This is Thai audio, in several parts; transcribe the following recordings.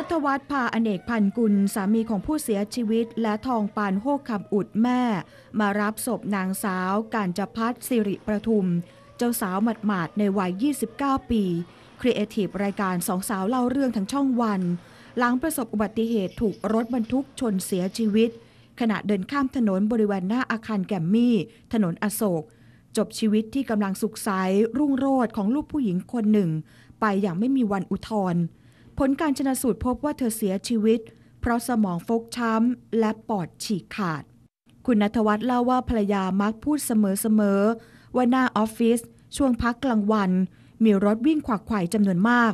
นัทวัฒน์พาอเนกพันกุลสามีของผู้เสียชีวิตและทองปานโฮกคำอุดแม่ มารับศพนางสาวการจพัฒสิริประทุม เจ้าสาวหมาดๆในวัย 29 ปีครีเอทีฟรายการสองสาวเล่าเรื่องทางช่องวัน หลังประสบอุบัติเหตุถูกรถบรรทุกชนเสียชีวิต ขณะเดินข้ามถนนบริเวณหน้าอาคารแกมมี่ ถนนอโศก จบชีวิตที่กำลังสุขใสรุ่งโรจน์ของลูกผู้หญิงคนหนึ่ง ไปอย่างไม่มีวันอุทธรผลการชนะสูตรพบว่าเธอเสียชีวิต เพราะสมองฟกช้ำและปอดฉีกขาด คุณนทวัฒน์เล่าว่าภรรยามักพูดเสมอๆ ว่าหน้าออฟฟิศช่วงพักกลางวัน มีรถวิ่งขวักขวยจำนวนมาก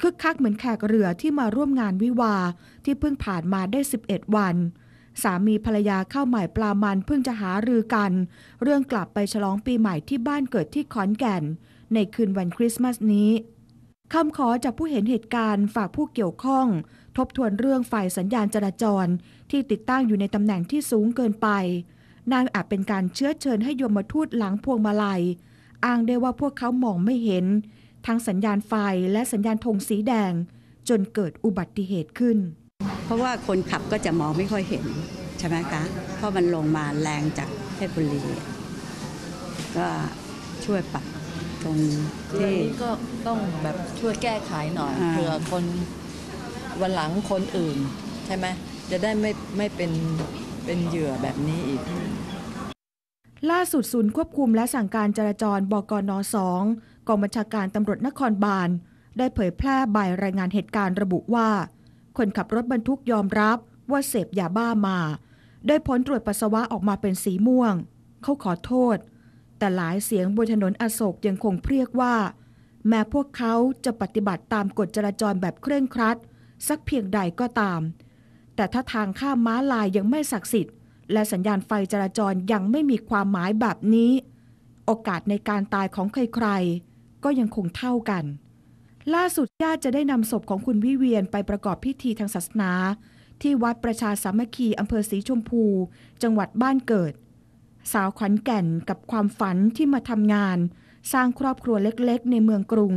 คึกคักเหมือนแขกเรือที่มาร่วมงานวิวาที่เพิ่งผ่านมาได้ 11 วัน สามีภรรยาเข้าใหม่ปลามันเพิ่งจะหารือกัน เรื่องกลับไปฉลองปีใหม่ที่บ้านเกิดที่ขอนแก่น ในคืนวันคริสต์มาสนี้คำขอจากผู้เห็นเหตุการณ์ฝากผู้เกี่ยวข้อง ทบทวนเรื่องฝ่ายสัญญาณจราจรที่ติดตั้งอยู่ในตำแหน่งที่สูงเกินไปนั่นอาจเป็นการเชื้อเชิญให้ยมทูตหลังพวงมาลัย อ้างได้ว่าพวกเขามองไม่เห็น ทั้งสัญญาณไฟและสัญญาณธงสีแดงจนเกิดอุบัติเหตุขึ้น เพราะว่าคนขับก็จะมองไม่ค่อยเห็นใช่ไหมคะเพราะมันลงมาแรงจากเพชรบุรี ก็ช่วยปรับรงที่นี้ก็ต้องแบบช่วยแก้ไขหน่อยเผื่อคนวันหลังคนอื่น ใช่ไหมจะได้ไม่ไม่เป็นเป็นเหยื่อแบบนี้อีก ล่าสุดศูนย์ควบคุมและสั่งการจราจรบกน 2 กองบัญชาการตำรวจนครบาล ได้เผยแพร่ใบรายงานเหตุการณ์ระบุว่า คนขับรถบรรทุกยอมรับว่าเสพยาบ้ามา ได้ผลตรวจปัสสาวะออกมาเป็นสีม่วง เขาขอโทษแต่หลายเสียงบนถนนอโศกยังคงเรียกว่า แม้พวกเขาจะปฏิบัติตามกฎจราจรแบบเคร่งครัด สักเพียงใดก็ตาม แต่ถ้าทางข้ามม้าลายยังไม่ศักดิ์สิทธิ์ และสัญญาณไฟจราจรยังไม่มีความหมายแบบนี้ โอกาสในการตายของใครๆ ก็ยังคงเท่ากัน ล่าสุดญาติจะได้นำศพของคุณวิเวียนไปประกอบพิธีทางศาสนา ที่วัดประชาสามัคคีอำเภอศรีชมพูจังหวัดบ้านเกิดสาวขวัญแก่นกับความฝันที่มาทำงาน สร้างครอบครัวเล็กๆ ในเมืองกรุง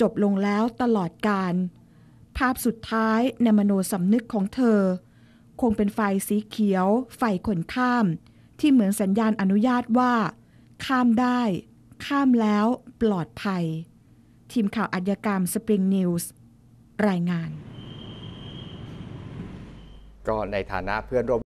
จบลงแล้วตลอดการ ภาพสุดท้ายในมโนสำนึกของเธอ คงเป็นไฟสีเขียว ไฟขนข้าม ที่เหมือนสัญญาณอนุญาตว่า ข้ามได้ ข้ามแล้ว ปลอดภัย ทีมข่าวอัจกรรมสปริงนิวส์รายงานก็ในฐานะเพื่อนร่วม